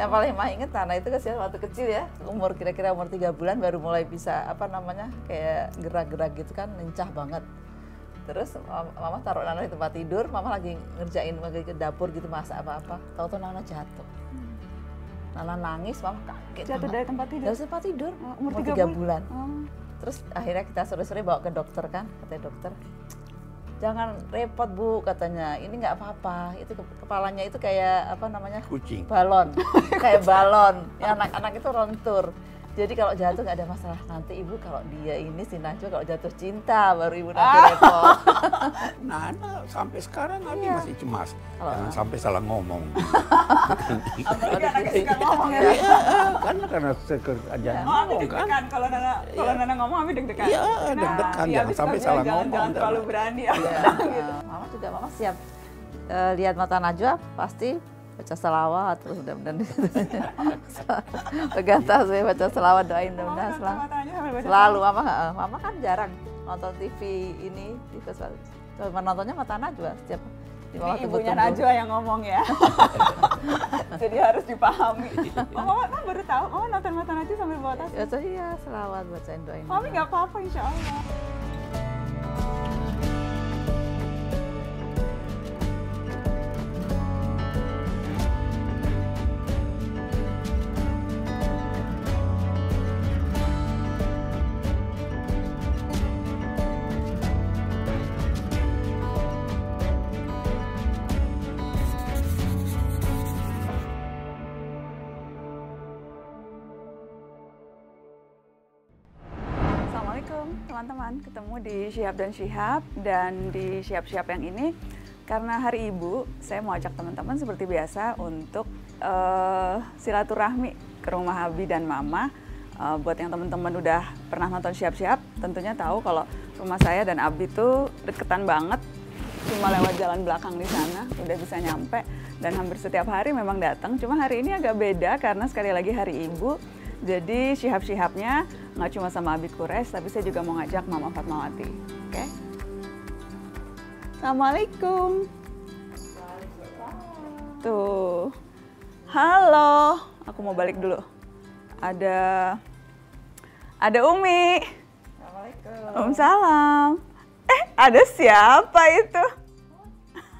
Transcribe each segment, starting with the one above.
yang paling mah inget karena itu kesian waktu kecil ya umur kira-kira umur tiga bulan baru mulai bisa apa namanya kayak gerak-gerak gitu kan lincah banget terus mama taruh Nana di tempat tidur mama lagi ngerjain lagi ke dapur gitu masak apa-apa tahu-tahu Nana jatuh hmm. Nana nangis mama kaget jatuh dari tempat tidur dari tempat tidur oh, umur tiga bulan, oh. terus akhirnya kita sore-sore bawa ke dokter kan kata dokter jangan repot bu katanya ini nggak apa-apa itu kepalanya itu kayak apa namanya kucing balon kayak balon ya anak-anak itu rontur jadi kalau jatuh nggak ada masalah. Nanti ibu kalau dia ini si Najwa kalau jatuh cinta baru ibu nanti ah. repot. Nana sampai sekarang nanti iya. masih cemas. Kalau Jangan nah. sampai salah ngomong. Iya. Ya. Iya, karena karena seker aja. Oh, kan. kalau Nana iya. kalau Nana ngomong kami deg-degan. Iya, deg-degan. Nah, jangan sampai salah ngomong. Jangan terlalu berani. Ya. Mama juga Mama siap eh, lihat mata Najwa pasti baca selawat terus mudah-mudahan pegang tas saya baca selawat doain oh, mudah-mudahan selalu selalu mama mama kan jarang nonton TV ini TV cuma nontonnya mata Najwa setiap Ibu bawah Ini ibunya Najwa yang ngomong ya. Jadi harus dipahami. Oh, mama, kan baru tahu, mama nonton mata Najwa sambil bawa tas. Ya, iya, selawat bacain doain. Mami nggak apa-apa insya Allah. di siap dan siap dan di siap-siap yang ini karena hari Ibu saya mau ajak teman-teman seperti biasa untuk uh, silaturahmi ke rumah Abi dan Mama. Uh, buat yang teman-teman udah pernah nonton siap-siap, tentunya tahu kalau rumah saya dan Abi tuh deketan banget. Cuma lewat jalan belakang di sana, udah bisa nyampe. Dan hampir setiap hari memang datang. Cuma hari ini agak beda karena sekali lagi hari Ibu jadi Shihab Shihabnya nggak cuma sama Abi Kures, tapi saya juga mau ngajak Mama Fatmawati. Oke? Okay? Assalamualaikum. Tuh. Halo. Aku mau balik dulu. Ada ada Umi. Assalamualaikum. Om salam. Eh, ada siapa itu?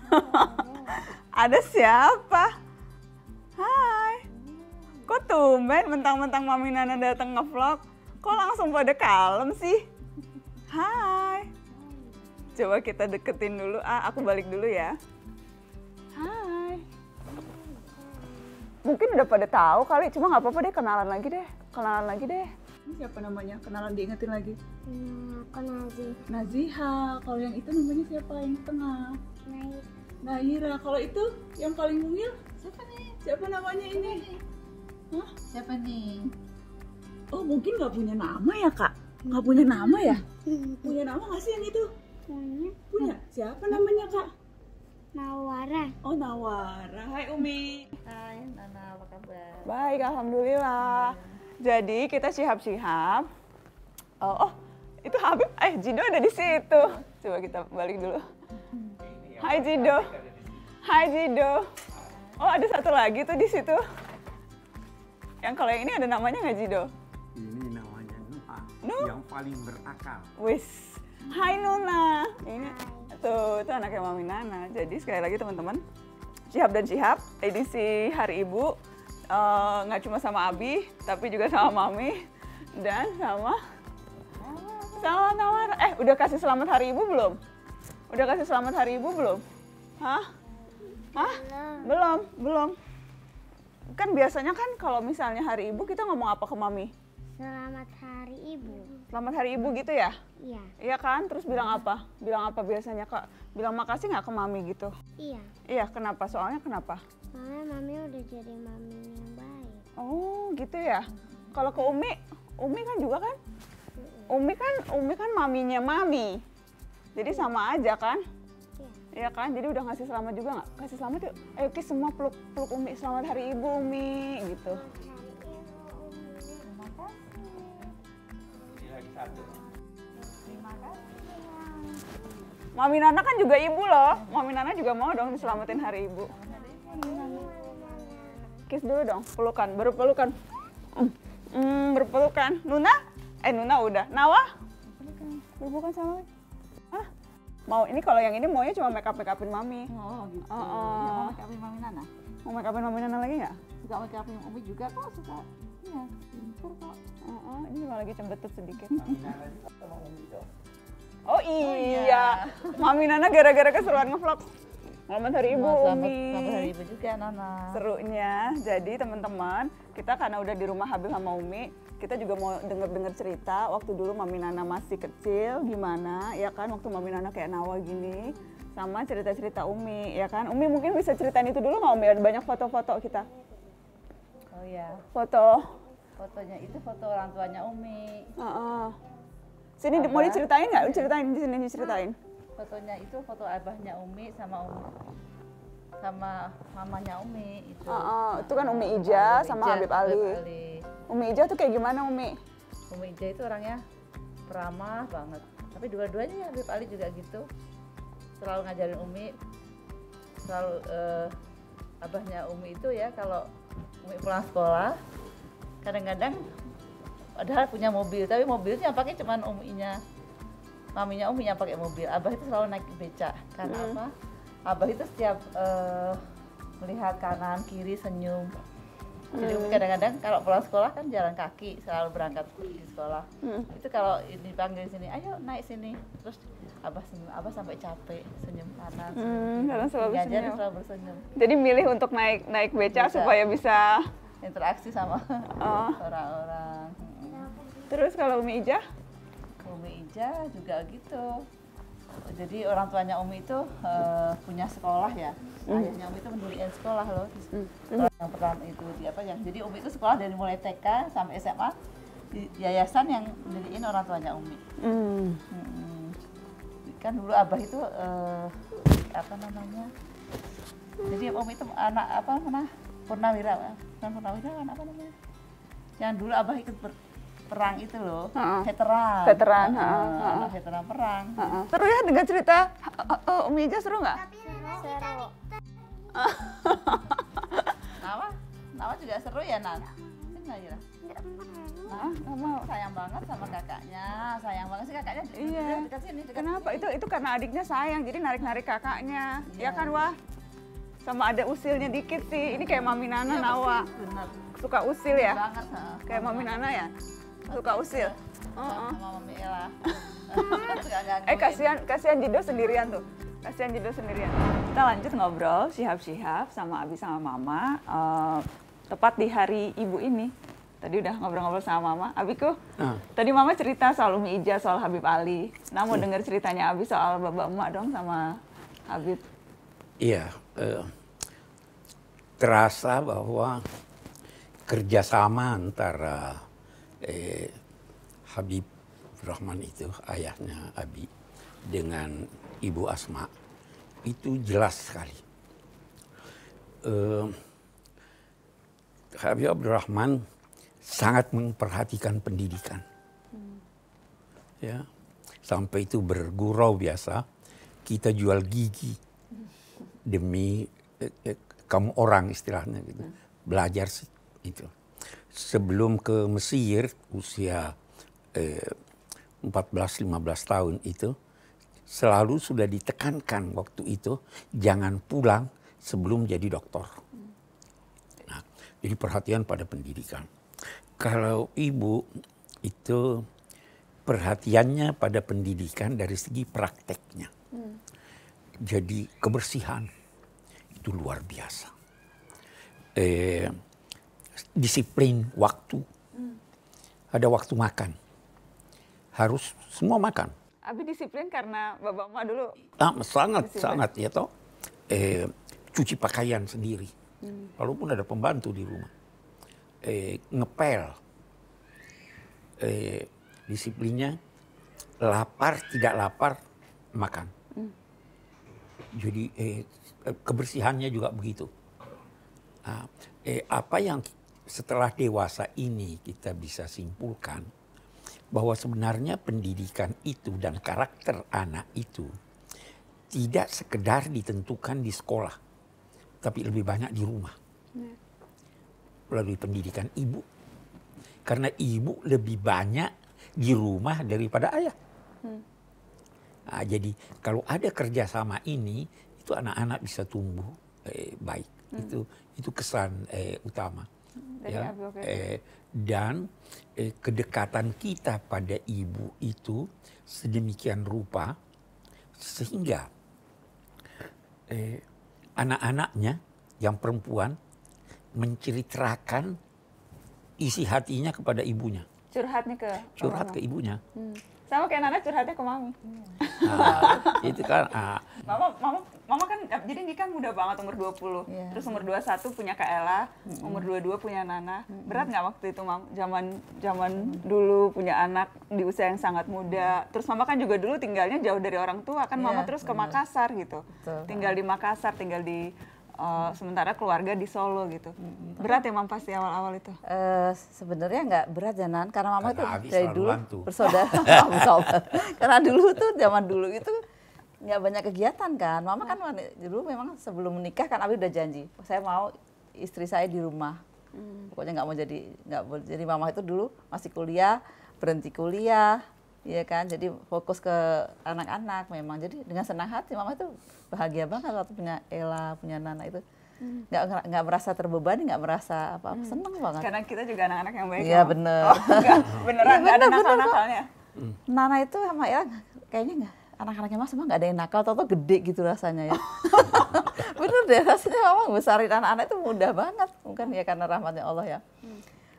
ada siapa? Hai kok tumben mentang-mentang Mami Nana datang ngevlog, kok langsung pada kalem sih? Hai. Coba kita deketin dulu, ah, aku balik dulu ya. Hai. Mungkin udah pada tahu kali, cuma nggak apa-apa deh kenalan lagi deh, kenalan lagi deh. Ini siapa namanya? Kenalan diingetin lagi. Hmm, Nazi. Nazih. Naziha. Kalau yang itu namanya siapa? Yang tengah. Nahira. Nahira, Kalau itu yang paling mungil siapa nih? Siapa namanya ini? Hah? Siapa nih? Oh mungkin nggak punya nama ya kak? Nggak punya nama ya? Punya nama nggak sih yang itu? Punya. Punya? Siapa namanya kak? Nawara. Oh Nawara. Hai Umi. Hai Nana, apa kabar? Baik, alhamdulillah. Jadi kita sihab-sihab. Oh, oh, itu Habib. Eh Jido ada di situ. Coba kita balik dulu. Hai Jido. Hai Jido. Oh ada satu lagi tuh di situ. Yang kalau yang ini ada namanya nggak Jido? Ini namanya Nuha, Nuh? yang paling berakal. Wis, Hai Nuna. Ini tuh itu anaknya Mami Nana. Jadi sekali lagi teman-teman, Cihab dan Cihab edisi Hari Ibu eh, nggak uh, cuma sama Abi, tapi juga sama Mami dan sama sama Nawar. Eh, udah kasih selamat Hari Ibu belum? Udah kasih selamat Hari Ibu belum? Hah? Hah? Belum. Belum. belum kan biasanya kan kalau misalnya hari ibu kita ngomong apa ke mami? Selamat hari ibu. Selamat hari ibu gitu ya? Iya. Iya kan? Terus bilang apa? Bilang apa biasanya kak? Bilang makasih nggak ke mami gitu? Iya. Iya kenapa? Soalnya kenapa? Soalnya mami udah jadi mami yang baik. Oh gitu ya? Kalau ke Umi, Umi kan juga kan? Umi kan, Umi kan maminya mami. Jadi iya. sama aja kan? Iya kan, jadi udah ngasih selamat juga nggak? Kasih selamat yuk, ayo kis semua peluk peluk Umi, selamat hari ibu Umi, gitu. Mami Nana kan juga ibu loh, Mami Nana juga mau dong diselamatin hari ibu. Kis dulu dong, pelukan, baru pelukan. Hmm, mm, berpelukan. Nuna? Eh Nuna udah. Nawa? pelukan, Berpelukan sama mau ini kalau yang ini maunya cuma make up make upin mami oh gitu Uh, uh. Ya, mau make upin mami nana mau make upin mami nana lagi nggak suka make upin mami juga kok suka iya pintar kok Uh, uh. ini cuma lagi cembetut sedikit oh iya, oh, iya. mami nana gara-gara keseruan ngevlog Selamat Hari Ibu. Selamat Hari Ibu juga Nana. Serunya, jadi teman-teman, kita karena udah di rumah Habib sama Umi, kita juga mau denger-denger cerita waktu dulu Mami Nana masih kecil gimana ya kan waktu Mami Nana kayak Nawa gini sama cerita-cerita Umi ya kan Umi mungkin bisa ceritain itu dulu nggak Umi ada banyak foto-foto kita oh iya. foto fotonya itu foto orang tuanya Umi uh -uh. sini Apa? mau diceritain nggak ceritain di sini diceritain Nah fotonya itu foto abahnya Umi sama Umi sama mamanya Umi itu. Uh, uh, itu kan Umi Ija Umi sama Ija, Habib, Ali. Ali. Umi Ija tuh kayak gimana Umi? Umi Ija itu orangnya peramah banget. Tapi dua-duanya ya, Habib Ali juga gitu. Selalu ngajarin Umi selalu uh, abahnya Umi itu ya kalau Umi pulang sekolah kadang-kadang padahal punya mobil tapi mobilnya pakai cuman Uminya maminya Umi oh, yang pakai mobil. Abah itu selalu naik beca. Karena hmm. apa? Abah itu setiap uh, melihat kanan kiri senyum. Jadi hmm. kadang-kadang kalau pulang sekolah kan jalan kaki selalu berangkat di sekolah. Hmm. Itu kalau dipanggil sini, ayo naik sini. Terus abah senyum, abah sampai capek senyum kanan. Senyum. Hmm, karena selalu senyum. Iya, senyum. selalu bersenyum. Jadi milih untuk naik naik beca bisa. supaya bisa interaksi sama oh. orang-orang. Oh. Terus kalau Umi Ijah? Umi Ija juga gitu. Jadi orang tuanya Umi itu uh, punya sekolah ya. Hmm. Ayahnya Umi itu mendirikan sekolah loh. Hmm. Sekolah yang pertama itu di apa ya. Jadi Umi itu sekolah dari mulai TK sampai SMA di yayasan yang mendirikan orang tuanya Umi. Mm. Hmm. Kan dulu Abah itu uh, apa namanya? Jadi Umi itu anak apa mana? Purnawira, kan Purnawira kan apa namanya? Yang dulu Abah ikut perang itu loh, uh-uh. veteran. Veteran, uh, uh, uh, uh. veteran perang. Uh, uh. Seru ya dengan cerita uh, uh, Umi Ija seru nggak? Seru. Nawa, Nawa juga seru ya Nan? Enggak iya. ya? Nah, nggak mau. Sayang banget sama kakaknya, sayang banget sih kakaknya. Iya. Dekat sini, dekat Kenapa? Sini. Itu itu karena adiknya sayang, jadi narik-narik kakaknya. Iya ya kan Wah? Sama ada usilnya dikit sih. Ini kayak Mami Nana iya, Nawa. benar. Suka usil ya? Banget, Kayak Mami Nana ya? Oh, oh. suka usil uh -uh. eh kasihan kasihan Jido sendirian tuh kasihan Jido sendirian kita lanjut ngobrol sihab-sihab sama Abi sama Mama uh, tepat di hari ibu ini tadi udah ngobrol-ngobrol sama mama. Abiku, uh. tadi mama cerita soal Umi Ija, soal Habib Ali. Nah mau hmm. dengar ceritanya Abi soal bapak emak dong sama Habib. Iya, eh, terasa bahwa kerjasama antara eh, Habib Rahman itu ayahnya Abi dengan Ibu Asma itu jelas sekali. Eh, Habib Rahman sangat memperhatikan pendidikan. Hmm. Ya, sampai itu bergurau biasa, kita jual gigi demi eh, eh, kamu orang istilahnya gitu. Hmm. Belajar itu sebelum ke Mesir usia eh, 14-15 tahun itu selalu sudah ditekankan waktu itu jangan pulang sebelum jadi dokter. Nah, jadi perhatian pada pendidikan. Kalau ibu itu perhatiannya pada pendidikan dari segi prakteknya. Hmm. Jadi kebersihan itu luar biasa. Eh, disiplin waktu. Hmm. Ada waktu makan. Harus semua makan. Abi disiplin karena bapak mama dulu. Ah, sangat disiplin. sangat ya toh. Eh, cuci pakaian sendiri. Hmm. Walaupun ada pembantu di rumah. Eh, ngepel. Eh, disiplinnya lapar tidak lapar makan. Hmm. Jadi eh, kebersihannya juga begitu. Nah, eh, apa yang setelah dewasa ini kita bisa simpulkan bahwa sebenarnya pendidikan itu dan karakter anak itu tidak sekedar ditentukan di sekolah, tapi lebih banyak di rumah. Ya. Melalui pendidikan ibu. Karena ibu lebih banyak di rumah daripada ayah. Hmm. Nah, jadi kalau ada kerjasama ini, itu anak-anak bisa tumbuh eh, baik. Hmm. Itu itu kesan eh, utama dari ya, Eh, dan eh, kedekatan kita pada ibu itu sedemikian rupa sehingga eh, anak-anaknya yang perempuan menceritakan isi hatinya kepada ibunya. Curhatnya ke? Curhat ke ibunya. Hmm. Sama kayak Nana curhatnya ke Mami. Nah, itu kan. Ah. Mama, Mama Mama kan eh, jadi ini kan muda banget umur 20. Yeah. Iya. Terus umur 21 punya Kak Ella, mm -hmm. umur 22 punya Nana. Mm -hmm. Berat nggak waktu itu, Mam? Zaman zaman mm -hmm. dulu punya anak di usia yang sangat muda. Mm -hmm. Terus Mama kan juga dulu tinggalnya jauh dari orang tua, kan yeah, Mama iya, terus ke Makassar gitu. Betul. Tinggal di Makassar, tinggal di Uh, sementara keluarga di Solo gitu. Berat ya Mam pasti awal-awal itu? Uh, Sebenarnya nggak berat ya Nan, karena Mama karena itu dari dulu bantu. bersaudara. karena dulu tuh zaman dulu itu nggak banyak kegiatan kan. Mama kan iya. dulu memang sebelum menikah kan Abi udah janji, saya mau istri saya di rumah. Hmm. Pokoknya nggak mau jadi nggak boleh jadi mama itu dulu masih kuliah berhenti kuliah, ya kan. Jadi fokus ke anak-anak memang. Jadi dengan senang hati mama itu bahagia banget waktu punya Ella, punya Nana itu hmm. nggak hmm. nggak merasa terbebani nggak merasa apa apa hmm. seneng banget karena kita juga anak-anak yang baik iya bener oh, enggak. beneran ya, bener, ada nakal nakalnya Nana itu sama Ella kayaknya nggak anak-anaknya mas emang gak ada yang nakal atau gede gitu rasanya ya bener deh rasanya memang besarin anak-anak itu mudah banget mungkin ya karena rahmatnya Allah ya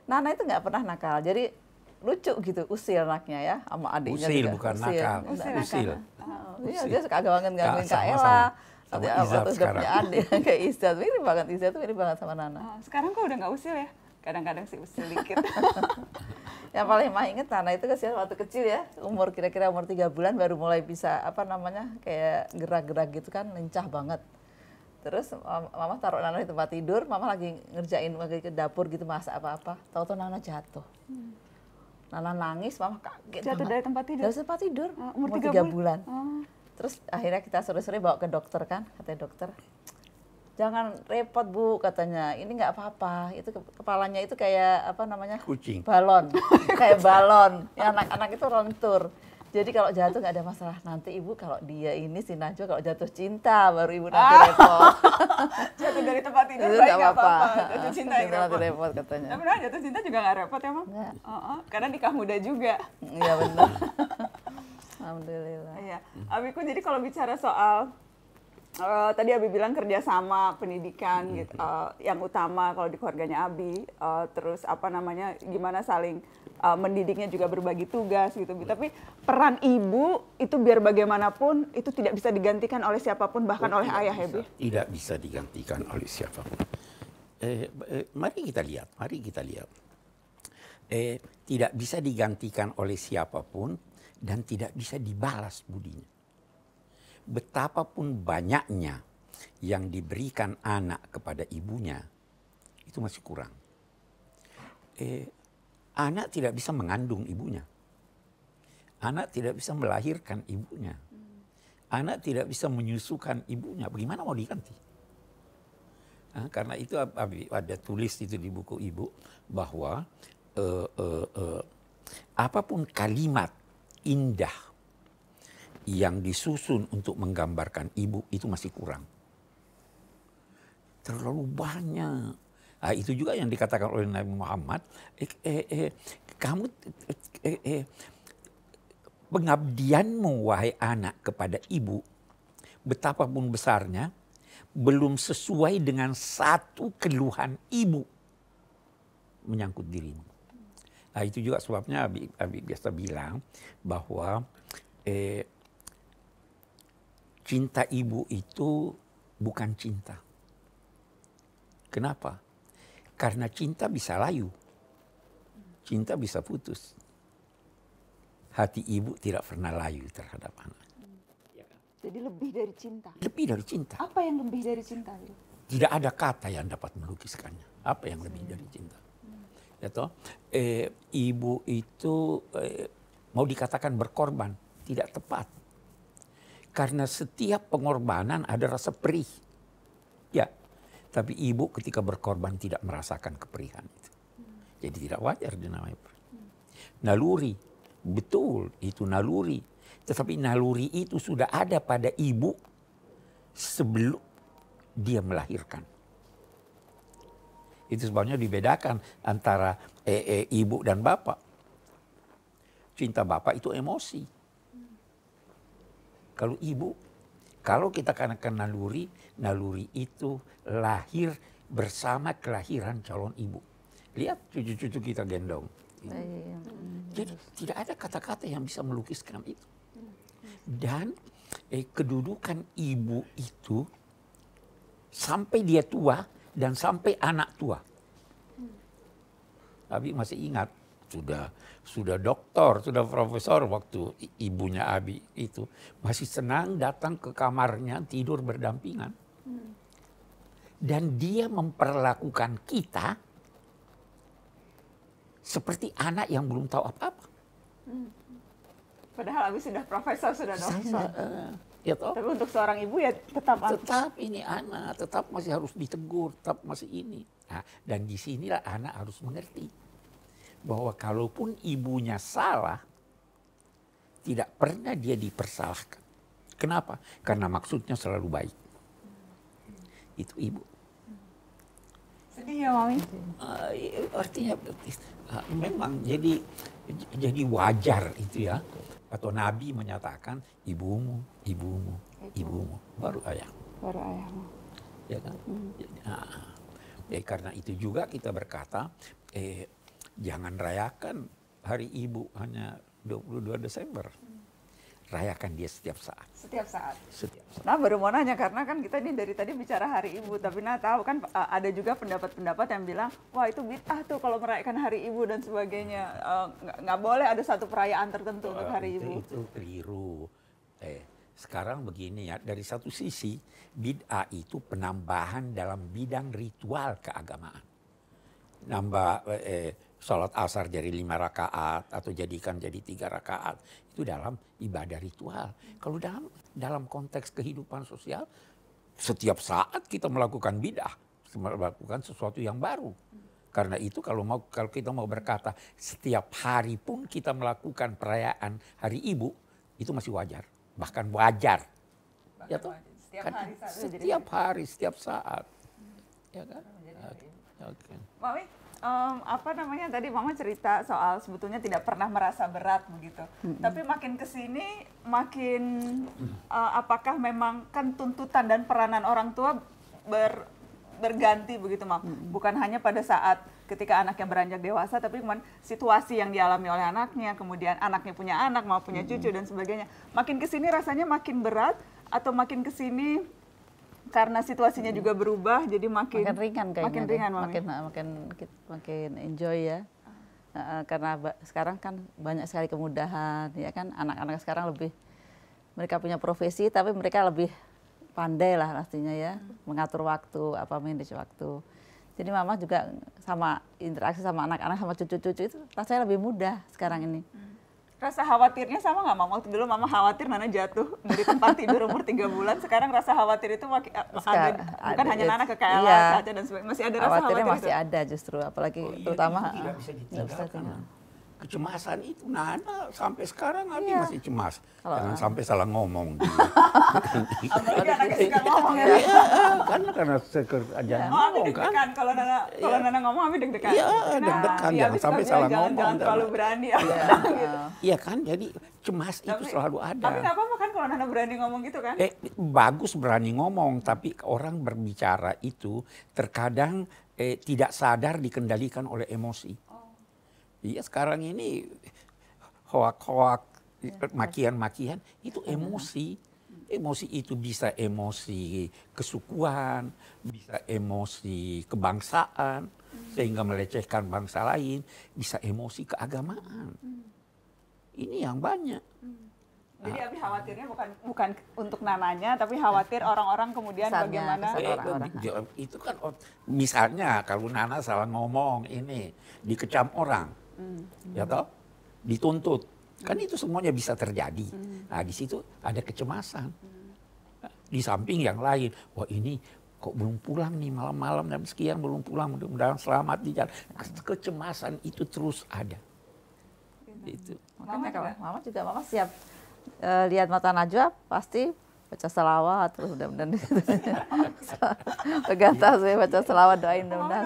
Nah, Nana itu nggak pernah nakal jadi lucu gitu usil anaknya ya sama adiknya usil juga. bukan usil. nakal usil, usil. Oh, iya dia suka agak banget gangguin kak Ella sama, sama, sama Izzat sekarang. kayak Izzat, mirip banget Izzat, mirip banget sama Nana. Ah, sekarang kok udah nggak usil ya? kadang-kadang sih sedikit. yang paling mah inget karena itu kasihan waktu kecil ya, umur kira-kira umur tiga bulan baru mulai bisa apa namanya kayak gerak-gerak gitu kan, lincah banget. Terus mama taruh Nana di tempat tidur, mama lagi ngerjain lagi ke dapur gitu masak apa-apa, tahu-tahu Nana jatuh. Hmm. Nana nangis, mama kaget. Jatuh dari tempat tidur. Dari tempat tidur, ah, umur tiga bulan. Oh. Terus akhirnya kita sore-sore bawa ke dokter kan, kata dokter jangan repot bu katanya ini nggak apa-apa itu kepalanya itu kayak apa namanya kucing balon kayak balon ya anak-anak itu rontur jadi kalau jatuh nggak ada masalah nanti ibu kalau dia ini si Najwa kalau jatuh cinta baru ibu nanti ah. repot jatuh dari tempat tidur nggak apa-apa jatuh cinta itu repot. repot katanya tapi nah, jatuh cinta juga nggak repot ya mam nggak. Oh, oh. karena nikah muda juga iya benar alhamdulillah iya abiku jadi kalau bicara soal uh, tadi Abi bilang kerjasama pendidikan hmm. gitu, uh, yang utama kalau di keluarganya Abi. Uh, terus apa namanya, gimana saling uh, mendidiknya juga berbagi tugas gitu. Hmm. Tapi peran ibu itu biar bagaimanapun itu tidak bisa digantikan oleh siapapun, bahkan oh, oleh ayah ya, bisa, ya, Abi. Tidak bisa digantikan oleh siapapun. Eh, eh, mari kita lihat, mari kita lihat. Eh, tidak bisa digantikan oleh siapapun dan tidak bisa dibalas budinya betapapun banyaknya yang diberikan anak kepada ibunya itu masih kurang. Eh, anak tidak bisa mengandung ibunya. Anak tidak bisa melahirkan ibunya. Anak tidak bisa menyusukan ibunya. Bagaimana mau diganti? Nah, karena itu ada tulis itu di buku ibu bahwa uh, uh, uh, apapun kalimat indah yang disusun untuk menggambarkan ibu itu masih kurang. Terlalu banyak. Nah, itu juga yang dikatakan oleh Nabi Muhammad. Eh, eh, eh, kamu eh, eh, eh, pengabdianmu wahai anak kepada ibu betapapun besarnya belum sesuai dengan satu keluhan ibu menyangkut dirimu. Nah, itu juga sebabnya Abi, Abi biasa bilang bahwa eh, cinta ibu itu bukan cinta. Kenapa? Karena cinta bisa layu. Cinta bisa putus. Hati ibu tidak pernah layu terhadap anak. Iya kan? Jadi lebih dari cinta. Lebih dari cinta. Apa yang lebih dari cinta? Tidak ada kata yang dapat melukiskannya. Apa yang lebih dari cinta? Ya toh, eh, ibu itu eh, mau dikatakan berkorban tidak tepat karena setiap pengorbanan ada rasa perih. Ya, tapi ibu ketika berkorban tidak merasakan keperihan itu. Jadi tidak wajar dinamai perih. Naluri, betul itu naluri. Tetapi naluri itu sudah ada pada ibu sebelum dia melahirkan. Itu sebabnya dibedakan antara e -e, ibu dan bapak. Cinta bapak itu emosi kalau ibu, kalau kita kenakan naluri, naluri itu lahir bersama kelahiran calon ibu. Lihat cucu-cucu kita gendong. Iya, iya, iya. Hmm. Jadi tidak ada kata-kata yang bisa melukiskan itu. Dan eh, kedudukan ibu itu sampai dia tua dan sampai anak tua. Tapi hmm. masih ingat sudah sudah doktor, sudah profesor waktu ibunya Abi itu masih senang datang ke kamarnya tidur berdampingan. Hmm. Dan dia memperlakukan kita seperti anak yang belum tahu apa-apa. Hmm. Padahal Abi sudah profesor, sudah doktor. Eh, ya Tapi untuk seorang ibu ya tetap tetap ini anak, tetap masih harus ditegur, tetap masih ini. Nah, dan disinilah anak harus mengerti bahwa kalaupun ibunya salah, tidak pernah dia dipersalahkan. Kenapa? Karena maksudnya selalu baik. Itu ibu. Sedih ya, Mami? Uh, artinya uh, memang jadi jadi wajar itu ya. Atau Nabi menyatakan ibumu, ibumu, ibumu, baru ayah Baru ayahmu. Ya kan? Hmm. Nah, ya, karena itu juga kita berkata, eh, Jangan rayakan hari ibu hanya 22 Desember. Rayakan dia setiap saat. Setiap saat. Setiap saat. Nah baru mau nanya karena kan kita ini dari tadi bicara hari ibu, tapi nah tahu kan eh, ada juga pendapat-pendapat yang bilang wah itu bid'ah tuh kalau merayakan hari ibu dan sebagainya eh, nggak uh, boleh ada satu perayaan tertentu uh, untuk eh, hari itu, ibu. Itu keliru. Eh sekarang begini ya dari satu sisi bid'ah itu penambahan dalam bidang ritual keagamaan. Nambah eh, sholat asar jadi lima rakaat atau jadikan jadi tiga rakaat itu dalam ibadah ritual. Kalau dalam dalam konteks kehidupan sosial setiap saat kita melakukan bidah melakukan sesuatu yang baru. Karena itu kalau mau kalau kita mau berkata setiap hari pun kita melakukan perayaan Hari Ibu itu masih wajar, bahkan wajar. ya toh? Setiap kan? hari setiap hari, setiap saat. Ya kan? Ya, oke. Okay um, apa namanya tadi mama cerita soal sebetulnya tidak pernah merasa berat begitu. hmm Tapi makin kesini makin uh, apakah memang kan tuntutan dan peranan orang tua ber berganti begitu mam. hmm Bukan hanya pada saat ketika anaknya beranjak dewasa, tapi kemudian situasi yang dialami oleh anaknya, kemudian anaknya punya anak, mau punya cucu hmm dan sebagainya. Makin kesini rasanya makin berat atau makin kesini karena situasinya juga berubah jadi makin makin ringan kayaknya makin ringan mami. Ah, makin makin makin enjoy ya uh, karena sekarang kan banyak sekali kemudahan ya kan anak-anak sekarang lebih mereka punya profesi tapi mereka lebih pandai lah pastinya ya hmm. mengatur waktu apa manage waktu jadi mama juga sama interaksi sama anak-anak sama cucu-cucu itu rasanya lebih mudah sekarang ini hmm rasa khawatirnya sama nggak mama waktu dulu mama khawatir Nana jatuh dari tempat tidur umur tiga bulan sekarang rasa khawatir itu makin, Sekar, ada, bukan hanya Nana KLA iya, saja dan sebagainya masih ada rasa khawatirnya khawatir masih itu. ada justru apalagi oh, iya, terutama iya, bisa iya, kecemasan itu Nana sampai sekarang Abi iya. masih cemas. Kalau Jangan nah. sampai salah ngomong. Iya. karena ya. iya, kan karena seker iya. aja ya. ngomong oh, kan. Kalau Nana kalau Nana ngomong Abi deg-degan. Iya, nah, deg-degan jangan sampai salah ngomong. Jangan terlalu berani ya. gitu. Iya kan jadi cemas tapi, itu selalu ada. Tapi nggak apa-apa kan kalau Nana berani ngomong gitu kan? Eh bagus berani ngomong tapi orang berbicara itu terkadang eh, tidak sadar dikendalikan oleh emosi. Iya sekarang ini hoak-hoak, iya, makian-makian itu iya. emosi. Emosi itu bisa emosi kesukuan, bisa emosi kebangsaan, hmm. sehingga melecehkan bangsa lain, bisa emosi keagamaan. Hmm. Ini yang banyak. Hmm. Jadi ah. Abi khawatirnya bukan bukan untuk namanya, tapi khawatir orang-orang kemudian Kesannya, bagaimana kesan eh, itu kan oh, misalnya kalau Nana salah ngomong ini dikecam orang, hmm. ya toh dituntut kan itu semuanya bisa terjadi hmm. nah di situ ada kecemasan hmm. di samping yang lain wah ini kok belum pulang nih malam-malam jam sekian belum pulang mudah-mudahan selamat di jalan nah, kecemasan itu terus ada itu makanya kalau mama juga mama siap uh, lihat mata najwa pasti baca selawat terus mudah-mudahan pegang tas baca selawat doain mudah-mudahan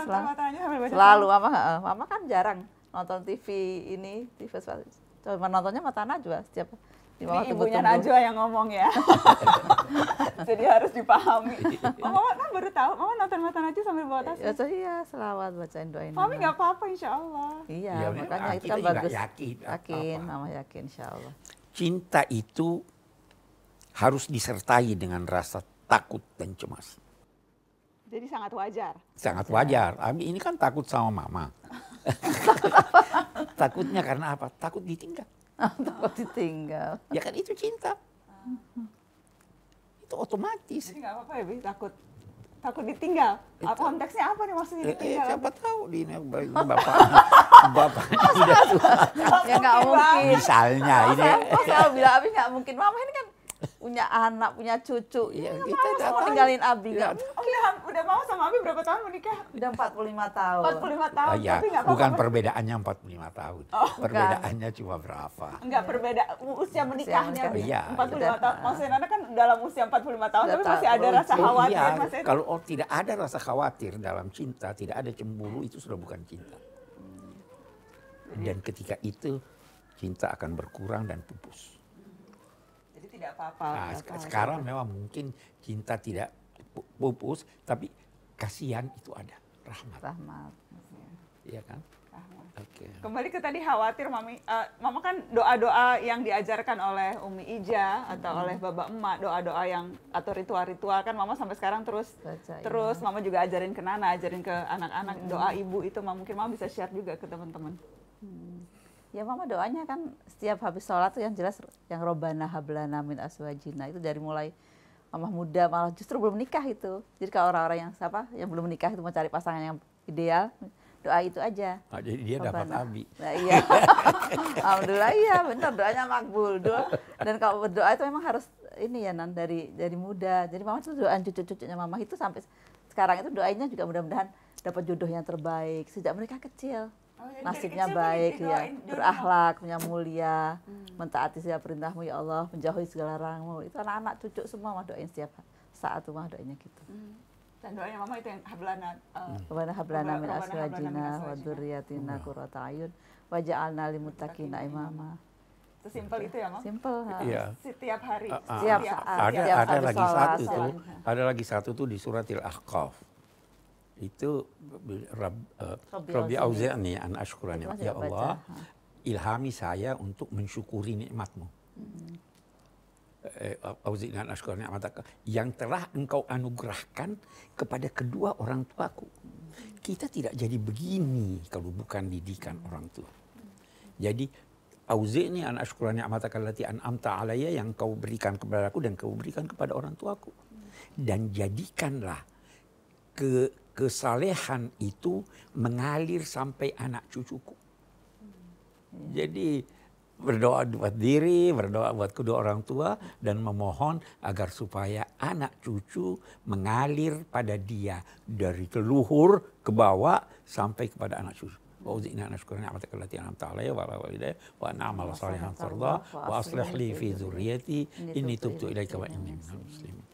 selalu mama, eh, mama kan jarang nonton TV ini TV coba nontonnya mata juga setiap ini waktu ibunya Najwa yang ngomong ya. Jadi harus dipahami. Oh, Mama kan baru tahu, Mama nonton mata Najwa sambil bawa tas. Ya, so, iya, iya, selawat bacain doain. Mami nggak apa-apa insya Allah. Iya, ya, makanya kita, kita bagus. yakin. Yakin, apa -apa. Mama yakin insya Allah. Cinta itu harus disertai dengan rasa takut dan cemas. Jadi sangat wajar. Sangat wajar. Abi ini kan takut sama mama. Takutnya karena apa? Takut ditinggal. Oh, takut ditinggal. Ya kan itu cinta. Ah. itu otomatis. gak apa-apa ya, takut takut ditinggal. Itu, eh, konteksnya apa nih maksudnya eh, eh, ditinggal? siapa tahu di ini bapak bapak sudah Ya nggak mungkin. Misalnya ini. Masa bilang abis nggak mungkin. Mama ini kan punya anak, punya cucu. Iya, ya, kita mau tinggalin iya. Abi. Ya. Oh udah mau sama Abi berapa tahun menikah? Udah 45 tahun. 45 ah, iya. tahun, oh, ya. tapi apa-apa. Bukan perbedaannya 45 tahun. Oh, perbedaannya kan. cuma berapa. Enggak, perbeda usia menikahnya. Iya. 45 ya. tahun. Maksudnya anak kan dalam usia 45 tahun, tapi masih ada rasa khawatir. Iya, masih... kalau oh, tidak ada rasa khawatir dalam cinta, tidak ada cemburu, itu sudah bukan cinta. Dan ketika itu, cinta akan berkurang dan pupus tidak apa-apa. Nah, apa-apa. sekarang memang mungkin cinta tidak pupus, tapi kasihan itu ada rahmat. Rahmat. Iya kan? Okay. Kembali ke tadi khawatir mami, uh, mama kan doa-doa yang diajarkan oleh Umi Ija atau hmm. oleh Bapak Emak, doa-doa yang atau ritual-ritual kan mama sampai sekarang terus Baca, iya. terus ya. mama juga ajarin ke Nana, ajarin ke anak-anak hmm. doa ibu itu mungkin mama bisa share juga ke teman-teman. Hmm ya mama doanya kan setiap habis sholat tuh yang jelas yang robana hablana min aswajina itu dari mulai mama muda malah justru belum nikah itu jadi kalau orang-orang yang siapa yang belum menikah itu mau cari pasangan yang ideal doa itu aja nah, jadi dia robana. dapat abi nah, iya alhamdulillah iya benar doanya makbul doa dan kalau berdoa itu memang harus ini ya nan dari dari muda jadi mama itu doa cucu-cucunya mama itu sampai sekarang itu doanya juga mudah-mudahan dapat jodoh yang terbaik sejak mereka kecil Oh, nasibnya baik ya berakhlak punya mulia hmm. mentaati setiap perintahmu ya Allah menjauhi segala larangmu itu anak-anak cucu semua mah doain setiap saat tuh mah doanya gitu hmm. dan doanya mama itu yang hablana uh, hablana hablana min asrajina wa dzurriyyatina qurrata ayun ja'alna lil muttaqina imama sesimpel itu ya, mas. Simpel. Iya. Setiap hari, setiap ah, ah, ah. saat. Ada, setiap ada lagi sholat, satu sholat. tuh, ada lagi satu tuh di suratil Ahqaf itu Rab, uh, Rabbi Auzani an ashkurani ya Allah ilhami saya untuk mensyukuri nikmatmu hmm. eh, Auzi an ashkurani yang telah engkau anugerahkan kepada kedua orang tuaku kita tidak jadi begini kalau bukan didikan orang tua jadi Auzi'ni an ashkura ni'mataka allati amta alayya yang kau berikan kepada aku dan kau berikan kepada orang tuaku. Dan jadikanlah ke kesalehan itu mengalir sampai anak cucuku. Jadi berdoa buat diri, berdoa buat kedua orang tua dan memohon agar supaya anak cucu mengalir pada dia dari leluhur ke bawah sampai kepada anak cucu. وأوزئنا أن أشكر نعمتك التي أنعمت علي وعلى والدي وأن أعمل صالحا ترضى وأصلح لي في ذريتي إني تبت إليك وإني من muslimin.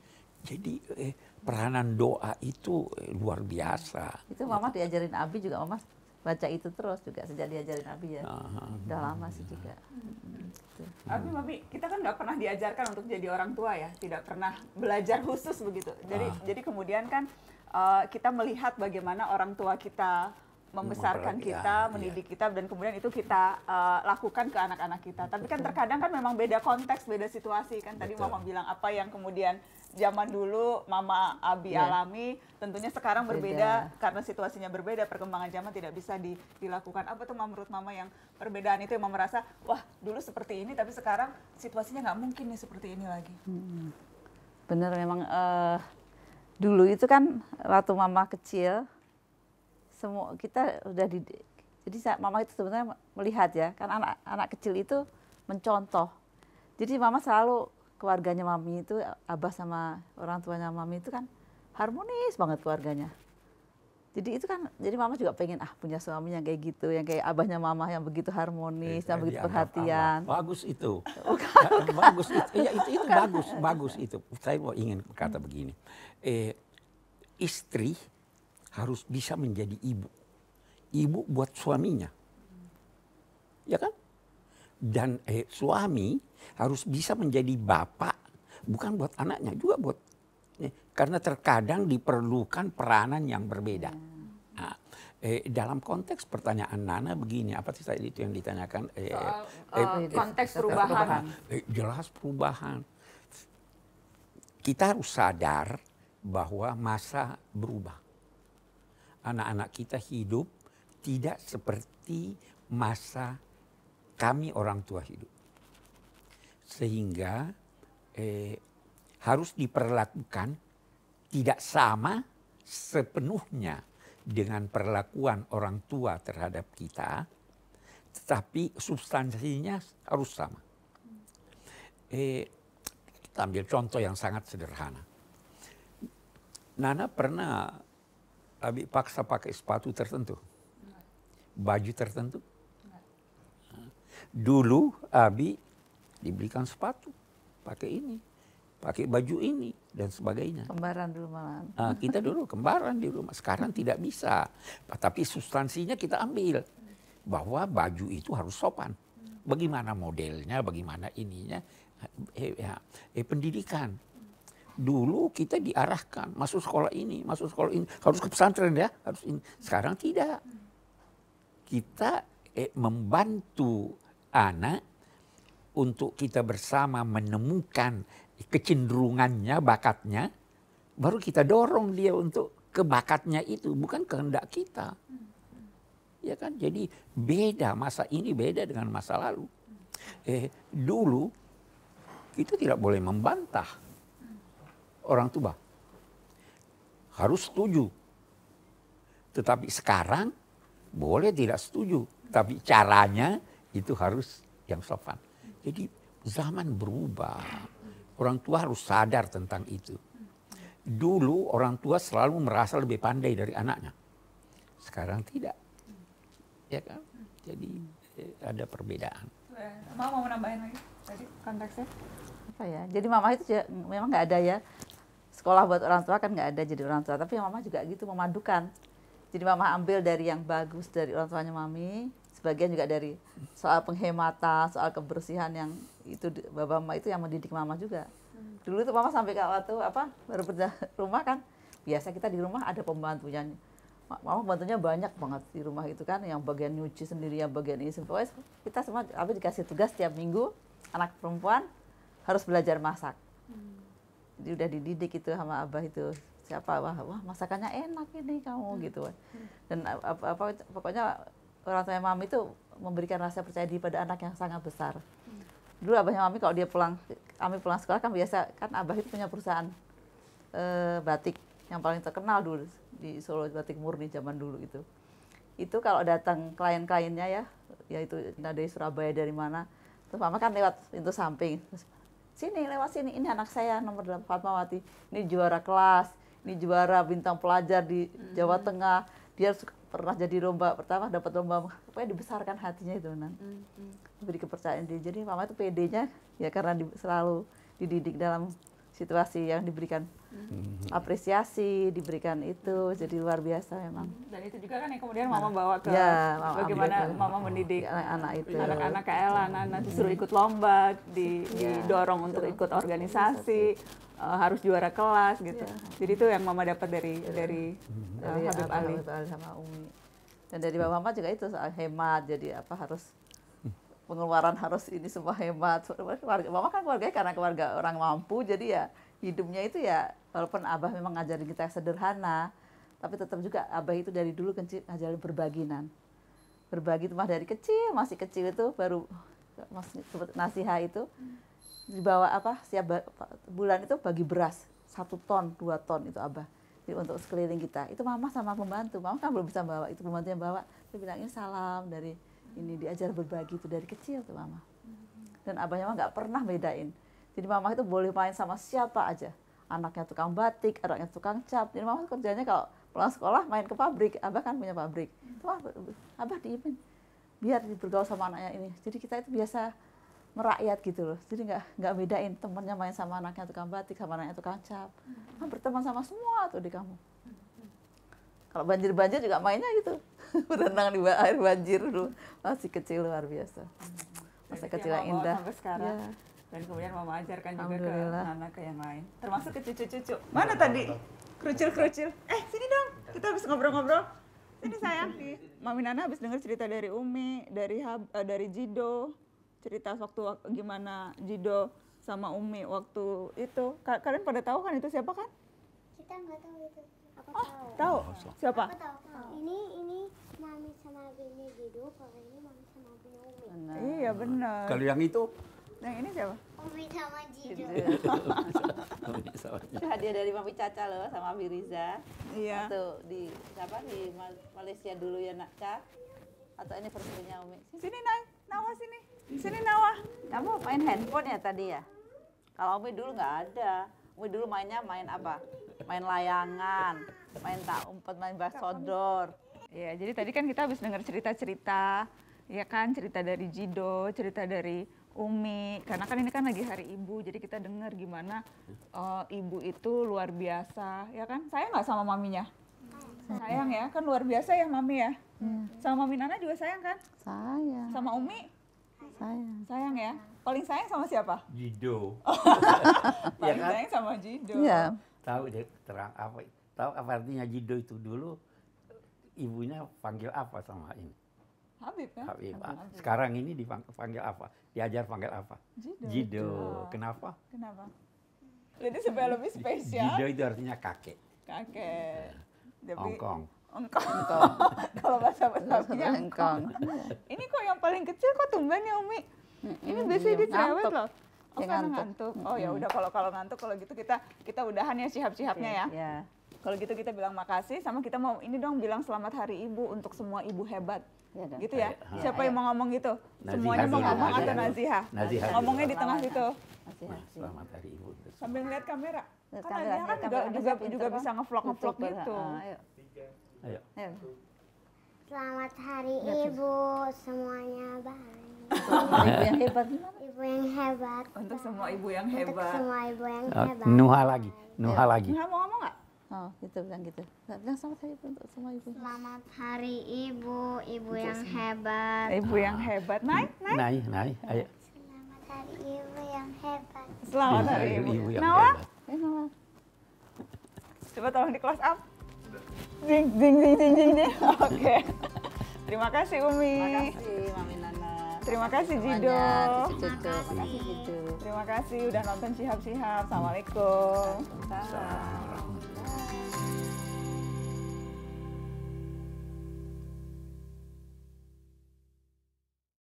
Jadi eh, peranan doa itu eh, luar biasa. Itu mama diajarin Abi juga mama baca itu terus juga sejak diajarin Abi ya. Uh, Udah lama sih juga. Gitu. Hmm. Abi, Abi, kita kan nggak pernah diajarkan untuk jadi orang tua ya, tidak pernah belajar khusus begitu. Jadi uh. jadi kemudian kan uh, kita melihat bagaimana orang tua kita membesarkan kita, ya, mendidik ya. kita, dan kemudian itu kita uh, lakukan ke anak-anak kita. Tapi kan terkadang kan memang beda konteks, beda situasi kan. Betul. Tadi mama bilang apa yang kemudian zaman dulu Mama Abi yeah. alami, tentunya sekarang berbeda Beda. karena situasinya berbeda, perkembangan zaman tidak bisa di, dilakukan. Apa tuh menurut Mama yang perbedaan itu yang Mama merasa, wah dulu seperti ini tapi sekarang situasinya nggak mungkin nih seperti ini lagi. Hmm. Bener memang uh, dulu itu kan waktu Mama kecil, semua kita udah di jadi mama itu sebenarnya melihat ya kan anak anak kecil itu mencontoh jadi mama selalu keluarganya mami itu abah sama orang tuanya mami itu kan harmonis banget keluarganya jadi itu kan jadi mama juga pengen ah punya suami yang kayak gitu yang kayak abahnya mama yang begitu harmonis yang iya, begitu perhatian bagus itu oh, ya, bagus itu ya itu, itu bagus bagus itu saya mau ingin kata hmm. begini eh, istri harus bisa menjadi ibu ibu buat suaminya ya kan dan eh, suami harus bisa menjadi bapak bukan buat anaknya juga buat eh, karena terkadang diperlukan peranan yang berbeda. Hmm. Nah, eh, dalam konteks pertanyaan Nana begini, apa sih tadi itu yang ditanyakan? Eh, Soal, eh, oh, eh iya, konteks eh, perubahan. perubahan. Eh, jelas perubahan. Kita harus sadar bahwa masa berubah. Anak-anak kita hidup tidak seperti masa kami orang tua hidup. Sehingga eh, harus diperlakukan tidak sama sepenuhnya dengan perlakuan orang tua terhadap kita, tetapi substansinya harus sama. Eh, kita ambil contoh yang sangat sederhana. Nana pernah Abi paksa pakai sepatu tertentu, baju tertentu, Dulu Abi diberikan sepatu, pakai ini, pakai baju ini dan sebagainya. Kembaran dulu malam. Nah, kita dulu kembaran di rumah. Sekarang tidak bisa. Tapi substansinya kita ambil bahwa baju itu harus sopan. Bagaimana modelnya, bagaimana ininya. Eh, ya, eh pendidikan. Dulu kita diarahkan masuk sekolah ini, masuk sekolah ini harus ke pesantren ya, harus ini. Sekarang tidak. Kita eh, membantu anak untuk kita bersama menemukan kecenderungannya, bakatnya, baru kita dorong dia untuk ke bakatnya itu, bukan kehendak kita. Ya kan? Jadi beda masa ini beda dengan masa lalu. Eh, dulu kita tidak boleh membantah orang tua. Harus setuju. Tetapi sekarang boleh tidak setuju, tapi caranya itu harus yang sopan. Jadi zaman berubah. Orang tua harus sadar tentang itu. Dulu orang tua selalu merasa lebih pandai dari anaknya. Sekarang tidak. Ya kan? Jadi eh, ada perbedaan. Eh, mama mau menambahin lagi tadi konteksnya? Apa ya? Jadi mama itu juga, memang nggak ada ya. Sekolah buat orang tua kan nggak ada jadi orang tua. Tapi mama juga gitu memadukan. Jadi mama ambil dari yang bagus dari orang tuanya mami, sebagian juga dari soal penghematan, soal kebersihan yang itu bapak mama itu yang mendidik mama juga. Hmm. Dulu itu mama sampai ke waktu apa baru kerja rumah kan biasa kita di rumah ada pembantunya. Mama bantunya banyak banget di rumah itu kan yang bagian nyuci sendiri, yang bagian ini semua. Kita semua tapi dikasih tugas tiap minggu anak perempuan harus belajar masak. Hmm. Jadi udah dididik itu sama abah itu siapa wah, wah masakannya enak ini kamu gitu. Hmm. Dan apa, apa pokoknya orang tua mami itu memberikan rasa percaya diri pada anak yang sangat besar. Hmm. Dulu abahnya mami kalau dia pulang, kami pulang sekolah kan biasa kan abah itu punya perusahaan e, batik yang paling terkenal dulu di Solo batik murni zaman dulu itu. Itu kalau datang klien-kliennya ya, yaitu dari Surabaya dari mana, terus mama kan lewat pintu samping. sini lewat sini, ini anak saya nomor 8 Fatmawati, ini juara kelas, ini juara bintang pelajar di Jawa hmm. Tengah, dia pernah jadi lomba pertama dapat lomba pokoknya dibesarkan hatinya itu nan mm-hmm. Hmm. beri kepercayaan dia jadi mama itu PD nya ya karena di, selalu dididik dalam situasi yang diberikan hmm. apresiasi diberikan itu jadi luar biasa memang dan itu juga kan yang kemudian mama bawa ke ya, mama bagaimana ambil, mama mendidik anak-anak itu anak-anak KL anak-anak disuruh hmm. ikut lomba di, ya, didorong untuk ikut organisasi uh, harus juara kelas gitu ya. jadi itu yang mama dapat dari ya. dari, hmm. eh, dari uh, Habib Ali. Habib Ali sama Umi dan dari Bapak Mama juga itu soal hemat jadi apa harus hmm. pengeluaran harus ini semua hemat. mama kan keluarga karena keluarga orang mampu, jadi ya hidupnya itu ya walaupun abah memang ngajarin kita sederhana tapi tetap juga abah itu dari dulu ngajarin berbaginan berbagi itu mah dari kecil masih kecil itu baru nasihat itu dibawa apa setiap bulan itu bagi beras satu ton dua ton itu abah Jadi untuk sekeliling kita itu mama sama pembantu mama kan belum bisa bawa itu pembantu yang bawa dia bilang salam dari ini diajar berbagi itu dari kecil tuh mama dan abahnya mah nggak pernah bedain jadi mama itu boleh main sama siapa aja anaknya tukang batik, anaknya tukang cap. Jadi mama kerjanya kalau pulang sekolah main ke pabrik, abah kan punya pabrik. Itu abah, abah diimin, biar bergaul sama anaknya ini. Jadi kita itu biasa merakyat gitu loh. Jadi nggak nggak bedain temennya main sama anaknya tukang batik, sama anaknya tukang cap. Nah, berteman sama semua tuh di kamu. Kalau banjir-banjir juga mainnya gitu. Berenang di air banjir dulu. Masih kecil luar biasa. Hmm. Masa kecil yang indah. Sampai sekarang. Ya dan kemudian mama ajarkan juga ke anak anak yang lain termasuk ke cucu-cucu mana tadi kerucil-kerucil eh sini dong kita habis ngobrol-ngobrol sini sayang mami nana habis dengar cerita dari umi dari Hab, uh, dari jido cerita waktu, gimana jido sama umi waktu itu kalian pada tahu kan itu siapa kan kita nggak tahu itu aku oh, tahu. siapa aku tahu. ini ini mami sama bini jido kalau ini mami sama bini umi benar. iya benar kalau yang itu yang nah, ini siapa? Umi sama Jido. Umi sama Itu hadiah dari Mami Caca loh sama Abi Riza. Iya. Waktu di apa di Malaysia dulu ya Nak Ca. Atau ini nya Umi. Sini Nay, Nawa sini. Sini Nawa. Kamu main handphone ya tadi ya? Kalau Umi dulu nggak ada. Umi dulu mainnya main apa? Main layangan, main tak umpet, main basodor. Iya, jadi tadi kan kita habis dengar cerita-cerita, ya kan cerita dari Jido, cerita dari Umi, karena kan ini kan lagi hari ibu, jadi kita dengar gimana uh, ibu itu luar biasa, ya kan? Saya nggak sama maminya, sayang ya, kan luar biasa ya mami ya. Hmm. Sama mami Nana juga sayang kan? Sayang. Sama Umi? Sayang. Sayang ya. Paling sayang sama siapa? Jido. Iya Paling ya kan? sayang sama Jido. Iya. Tahu deh terang apa? Tahu apa artinya Jido itu dulu ibunya panggil apa sama ini? Habib ya? Habib. Habib. Sekarang ini dipanggil apa? diajar panggil apa? Jido. Kenapa? Kenapa? Jadi supaya lebih spesial. Jido itu artinya kakek. Kakek. Tapi, iya. Hongkong. Kalau bahasa Betawinya Hongkong. Ini kok yang paling kecil kok tumben ya Umi? Ini biasanya dia cerewet loh. Oh, iya, ngantuk. Oh ya udah kalau kalau ngantuk kalau gitu kita kita udahan ya sihap-sihapnya ya. Iya. Kalau gitu kita bilang makasih sama kita mau ini dong bilang selamat hari ibu untuk semua ibu hebat. Ya, gitu ya. Ayo, iya. Siapa ayo. Iya. yang mau ngomong gitu? Naziha, Semuanya mau ngomong atau Naziha? Naziha. Ngomongnya di tengah gitu. selamat hari ibu. Sambil ngeliat kamera. Kan Naziha kan juga juga, juga bisa ngevlog ngevlog gitu. Ah, ayo. Ayo. ayo. Selamat hari ibu semuanya baik. ibu yang hebat. Ibu yang hebat. Untuk semua ibu yang hebat. Untuk semua ibu yang oh, hebat. Nuha lagi, Nuha lagi. Nuha mau ngomong nggak? Oh, gitu bilang gitu. Bilang selamat hari ibu untuk semua ibu. Selamat hari ibu, ibu yang semua. hebat. Ibu yang hebat. Naik, naik. Naik, naik. Ayo. Selamat hari ibu yang hebat. Selamat hari ibu. ibu yang Nawa? hebat. Eh, Nawa. Coba tolong di close up. Ding, ding, ding, ding, ding, ding. Oke. Okay. Terima kasih Umi. Terima kasih Mamina. Terima kasih Jido. Terima kasih Jido. Terima kasih udah nonton Sihab Sihab. Assalamualaikum. Assalamualaikum.